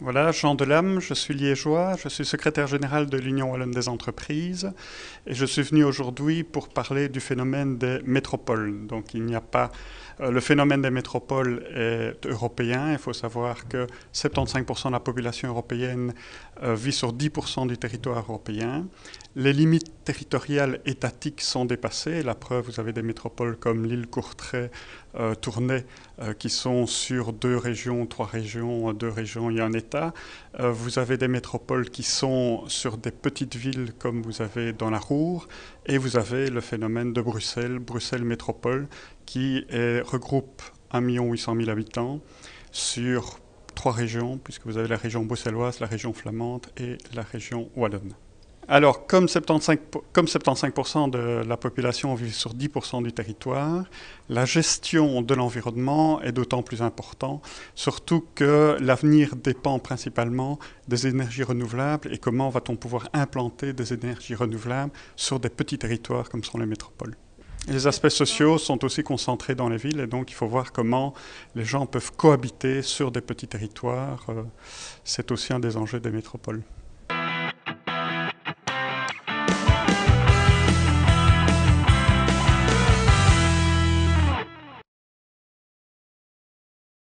Voilà, Jean Delame, je suis liégeois, je suis secrétaire général de l'Union Wallonne des entreprises et je suis venu aujourd'hui pour parler du phénomène des métropoles. Donc il n'y a pas. Euh, le phénomène des métropoles est européen. Il faut savoir que 75% de la population européenne euh, vit sur 10% du territoire européen les limites territoriales étatiques sont dépassées. La preuve, vous avez des métropoles comme l'île Courtrai, euh, Tournai, euh, qui sont sur deux régions, trois régions, euh, deux régions et un État. vous avez des métropoles qui sont sur des petites villes comme vous avez dans la Roure. Et vous avez le phénomène de Bruxelles, Bruxelles Métropole, qui regroupe 1,8 million d'habitants habitants sur trois régions, puisque vous avez la région bruxelloise, la région flamande et la région wallonne. Alors, comme 75%, de la population vit sur 10% du territoire, la gestion de l'environnement est d'autant plus importante, surtout que l'avenir dépend principalement des énergies renouvelables et comment va-t-on pouvoir implanter des énergies renouvelables sur des petits territoires comme sont les métropoles. Les aspects sociaux sont aussi concentrés dans les villes et donc il faut voir comment les gens peuvent cohabiter sur des petits territoires. Euh, c'est aussi un des enjeux des métropoles.